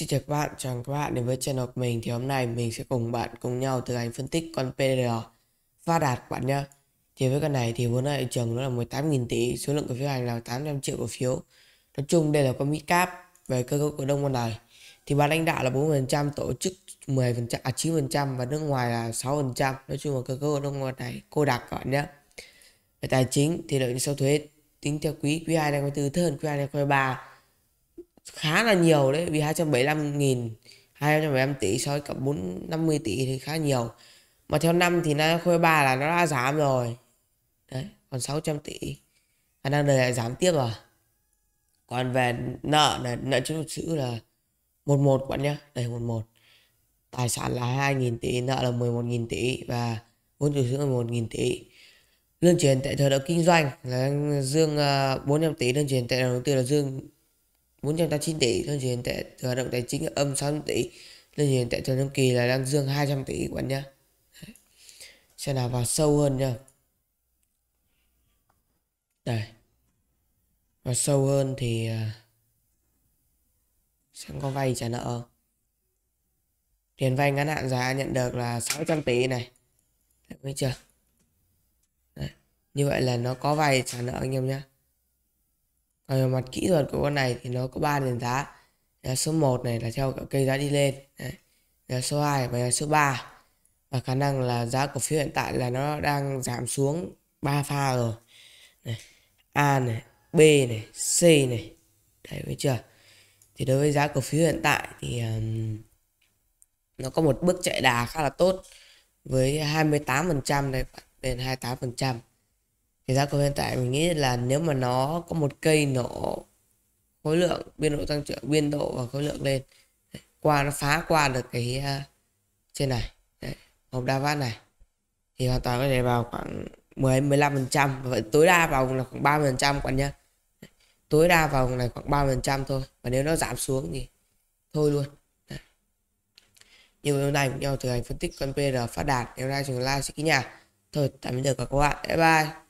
Xin chào các bạn, chào mừng các bạn đến với channel của mình Thì hôm nay mình sẽ cùng bạn cùng nhau thực hành phân tích con PDR Phát đạt bạn nhé Thì với con này thì vốn lợi trường nó là 18.000 tỷ Số lượng cổ phiếu hành là 800 triệu cổ phiếu Nói chung đây là con mỹ midcap về cơ cấu cổ đông con này Thì bán lãnh đạo là 4%, tổ chức 10%, à 9% và nước ngoài là 6% Nói chung là cơ cấu cổ đông con này cô đặc các bạn nhé Về tài chính thì lợi nhuận sau thuế tính theo quý quý 2 năm từ thơn quý 2 năm 23 khá là nhiều đấy vì 275 nghìn 275 tỷ so với cộng 450 tỷ thì khá nhiều mà theo năm thì nó khôi ba là nó đã giảm rồi đấy còn 600 tỷ khả à, năng đời lại giảm tiếp rồi à? còn về nợ là nợ chứng thực sự là 11 bạn nhá đây 11 tài sản là 2.000 tỷ nợ là 11.000 tỷ và vốn chủ sở hữu là 1.000 tỷ lương chuyển tại thời đạo kinh doanh là dương 400 ờ, tỷ lương chuyển tại đầu tư là dương 489 tỷ, đơn vị hiện tại, từ hoạt động tài chính là âm 600 tỷ, đơn vị hiện tại, trong năm kỳ là đang dương 200 tỷ các bạn nhé. Xem nào vào sâu hơn nhá. Đây. Vào sâu hơn thì à, xem có vay trả nợ Tiền vay ngắn hạn giá nhận được là 600 tỷ này. Đấy, thấy chưa? Đấy. Như vậy là nó có vay trả nợ anh em nhé. Còn ờ, về mặt kỹ thuật của con này thì nó có 3 nền giá. Nhà số 1 này là theo cây giá đi lên. Nhà số 2 và nhà số 3. Và khả năng là giá cổ phiếu hiện tại là nó đang giảm xuống 3 pha rồi. Này. A này, B này, C này. Đấy biết chưa? Thì đối với giá cổ phiếu hiện tại thì um, nó có một bước chạy đà khá là tốt với 28% này lên 28% thì giá cầu hiện tại mình nghĩ là nếu mà nó có một cây nổ khối lượng biên độ tăng trưởng biên độ và khối lượng lên qua nó phá qua được cái uh, trên này hộp đa vát này thì hoàn toàn có thể vào khoảng 10 15 phần trăm vậy tối đa vào vùng là khoảng 30 phần trăm còn nhá tối đa vào vùng này khoảng 30 phần trăm thôi và nếu nó giảm xuống thì thôi luôn như hôm nay cùng nhau thực hành phân tích con PR phát đạt nếu nay trường like sẽ ký nhà thôi tạm biệt các bạn bye bye